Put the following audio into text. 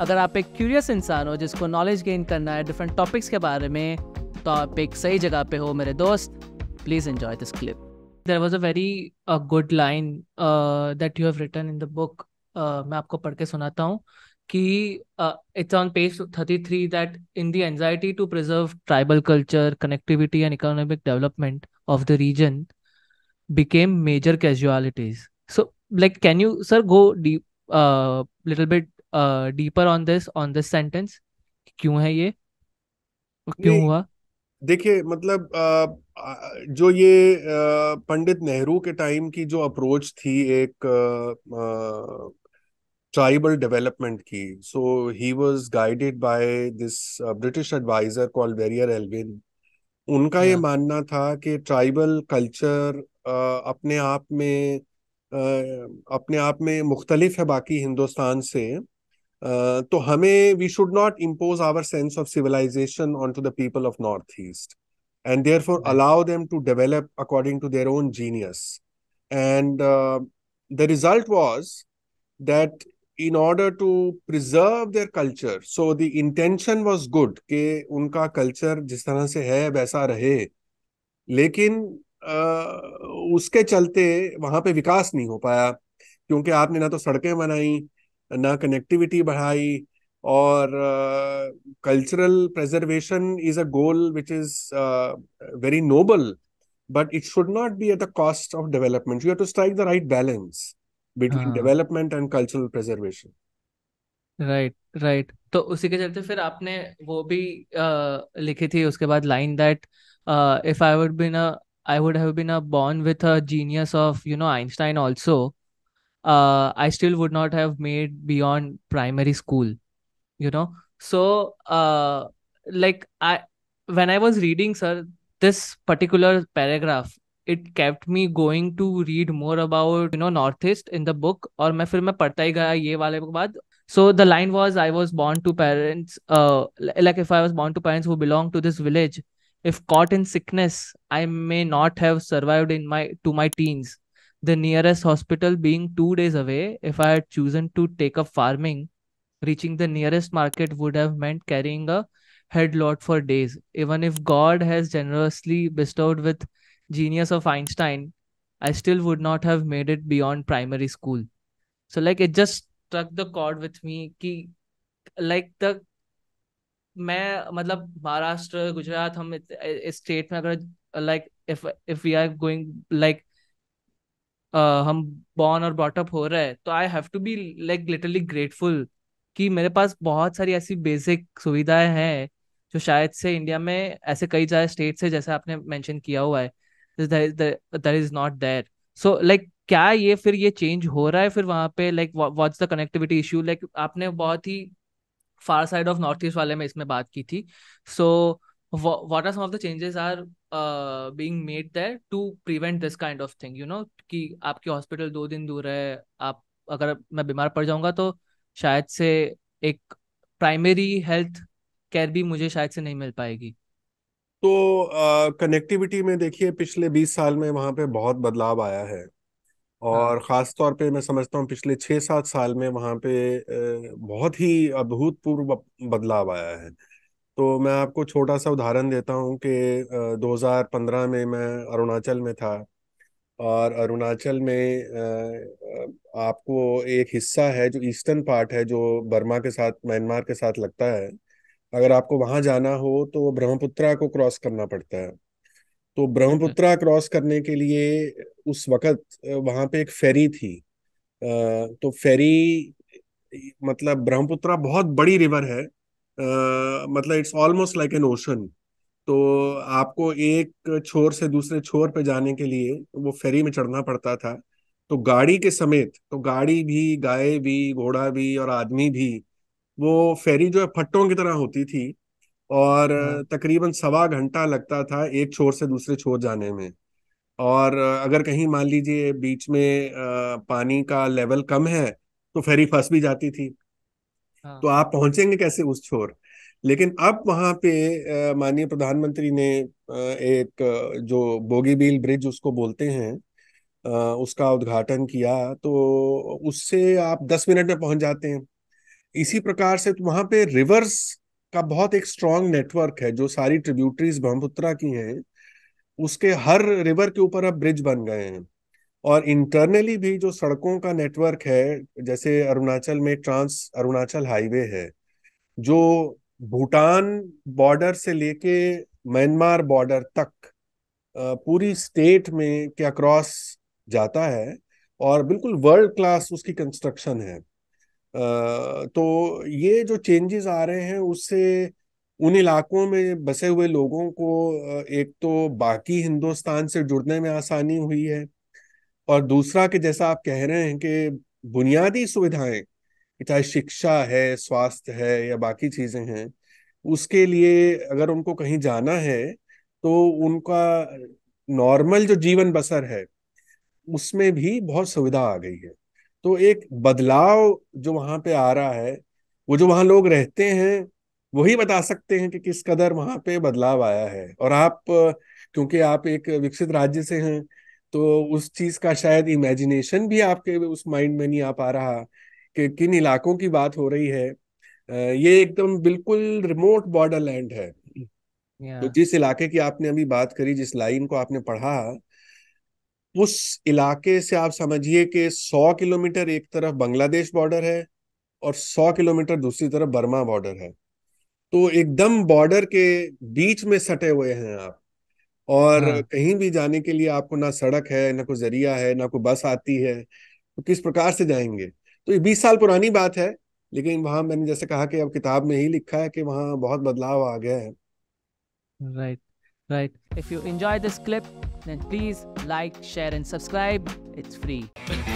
अगर आप एक क्यूरियस इंसान हो जिसको नॉलेज गेन करना है डिफरेंट टॉपिक्स के बारे में तो आप एक सही जगह पे हो मेरे दोस्त please enjoy this clip there was a very good line that you have written in the book मैं आपको पढ़ के सुनाता हूँ कि it's on page thirty three that in the anxiety to preserve tribal culture connectivity and economic development of the region became major casualties so like can you sir go deep little bit deeper on this on this sentence क्यों है ये क्यों हुआ देखिए मतलब जो ये पंडित नेहरू के टाइम की जो अप्रोच थी एक ट्राइबल डेवलपमेंट की so he was guided by this British adviser call Verrier Elwin उनका ये हाँ। मानना था कि ट्राइबल कल्चर अपने आप में अपने आप में मुख्तलिफ है बाकी हिंदुस्तान से Uh, तो हमें we should not impose our sense of civilisation on to the people of North East and therefore allow them to develop according to their own genius and the result was that in order to preserve their culture so the intention was good के उनका culture जिस तरह से है वैसा रहे लेकिन uh, उसके चलते वहां पे विकास नहीं हो पाया क्योंकि आपने ना तो सड़कें बनाई ना कनेक्टिविटी बढ़ाई और cultural preservation is a goal which is very noble but it should not be at the cost of development you to strike the right balance between development and cultural preservation right right तो उसी के चलते फिर आपने वो भी लिखी थी उसके बाद line that if I would been I would have been a born with a genius of you know Einstein also uh, I still would not have made beyond primary school, you know. So, uh, like I, when I was reading, sir, this particular paragraph, it kept me going to read more about you know Northeast in the book, Or, मैं फिर मैं पढ़ता ही गया ये वाले बाद. So the line was, I was born to parents, uh, like if I was born to parents who belong to this village, if caught in sickness, I may not have survived in my to my teens the nearest hospital being two days away, if I had chosen to take up farming, reaching the nearest market would have meant carrying a lot for days. Even if God has generously bestowed with genius of Einstein, I still would not have made it beyond primary school. So like it just struck the chord with me like the मैं मतलब महाराष्ट्र गुजरात हम इस state में अगर like if if we are going like हम born और brought up हो रहा है तो I have to be like literally grateful कि मेरे पास बहुत सारी ऐसी बेसिक सुविधाएं हैं जो शायद से इंडिया में ऐसे कई सारे स्टेट्स है जैसे आपने मेंशन किया हुआ है that is not there so like क्या ये फिर ये चेंज हो रहा है फिर वहाँ पे like what's the connectivity issue like आपने बहुत ही far side of North East वाले में इसमें बात की थी so what are some of the changes are being made there to prevent this kind of thing you know कि आपके हॉस्पिटल दो दिन दूर है आप अगर मैं बीमार पड़ जाऊंगा तो शायद से एक प्राइमरी हेल्थ केयर भी मुझे शायद से नहीं मिल पाएगी तो कनेक्टिविटी uh, में देखिए पिछले बीस साल में वहाँ पे बहुत बदलाव आया है और हाँ। ख़ास तौर पे मैं समझता हूँ पिछले छः सात साल में वहाँ पे uh, बहुत ही अभूतपूर्व बदलाव आया है तो मैं आपको छोटा सा उदाहरण देता हूँ कि 2015 में मैं अरुणाचल में था और अरुणाचल में आपको एक हिस्सा है जो ईस्टर्न पार्ट है जो बर्मा के साथ म्यांमार के साथ लगता है अगर आपको वहाँ जाना हो तो ब्रह्मपुत्रा को क्रॉस करना पड़ता है तो अच्छा। ब्रह्मपुत्रा क्रॉस करने के लिए उस वक़्त वहाँ पे एक फेरी थी तो फेरी मतलब ब्रह्मपुत्रा बहुत बड़ी रिवर है मतलब it's almost like an ocean तो आपको एक छोर से दूसरे छोर पे जाने के लिए वो फेरी में चढ़ना पड़ता था तो गाड़ी के समेत तो गाड़ी भी गाय भी घोड़ा भी और आदमी भी वो फेरी जो है फट्टों की तरह होती थी और हाँ। तकरीबन सवा घंटा लगता था एक छोर से दूसरे छोर जाने में और अगर कहीं मान लीजिए बीच में पानी का लेवल कम है तो फेरी फंस भी जाती थी हाँ। तो आप पहुंचेंगे कैसे उस छोर लेकिन अब वहां पे माननीय प्रधानमंत्री ने एक जो बोगीबील ब्रिज उसको बोलते हैं उसका उद्घाटन किया तो उससे आप दस मिनट में पहुंच जाते हैं इसी प्रकार से तो वहां पे रिवर्स का बहुत एक स्ट्रॉन्ग नेटवर्क है जो सारी ट्रिब्यूटरीज ब्रह्मपुत्रा की हैं उसके हर रिवर के ऊपर अब ब्रिज बन गए हैं और इंटरनली भी जो सड़कों का नेटवर्क है जैसे अरुणाचल में ट्रांस अरुणाचल हाईवे है जो भूटान बॉर्डर से लेके म्यांमार बॉर्डर तक पूरी स्टेट में के अक्रॉस जाता है और बिल्कुल वर्ल्ड क्लास उसकी कंस्ट्रक्शन है तो ये जो चेंजेस आ रहे हैं उससे उन इलाकों में बसे हुए लोगों को एक तो बाकी हिंदुस्तान से जुड़ने में आसानी हुई है और दूसरा कि जैसा आप कह रहे हैं कि बुनियादी सुविधाएं चाहे शिक्षा है स्वास्थ्य है या बाकी चीजें हैं उसके लिए अगर उनको कहीं जाना है तो उनका नॉर्मल जो जीवन बसर है उसमें भी बहुत सुविधा आ गई है तो एक बदलाव जो वहां पे आ रहा है वो जो वहां लोग रहते हैं वही बता सकते हैं कि किस कदर वहां पे बदलाव आया है और आप क्योंकि आप एक विकसित राज्य से हैं तो उस चीज का शायद इमेजिनेशन भी आपके उस माइंड में नहीं आ पा रहा कि किन इलाकों की बात हो रही है ये एकदम बिल्कुल रिमोट बॉर्डर लैंड है तो जिस इलाके की आपने अभी बात करी जिस लाइन को आपने पढ़ा उस इलाके से आप समझिए कि 100 किलोमीटर एक तरफ बांग्लादेश बॉर्डर है और 100 किलोमीटर दूसरी तरफ बर्मा बॉर्डर है तो एकदम बॉर्डर के बीच में सटे हुए हैं आप और हाँ। कहीं भी जाने के लिए आपको ना सड़क है ना कोई जरिया है ना कोई बस आती है तो किस प्रकार से जाएंगे तो ये बीस साल पुरानी बात है लेकिन वहां मैंने जैसे कहा कि अब किताब में ही लिखा है कि वहां बहुत बदलाव आ गया है right right if you enjoy this clip then please like share and subscribe it's free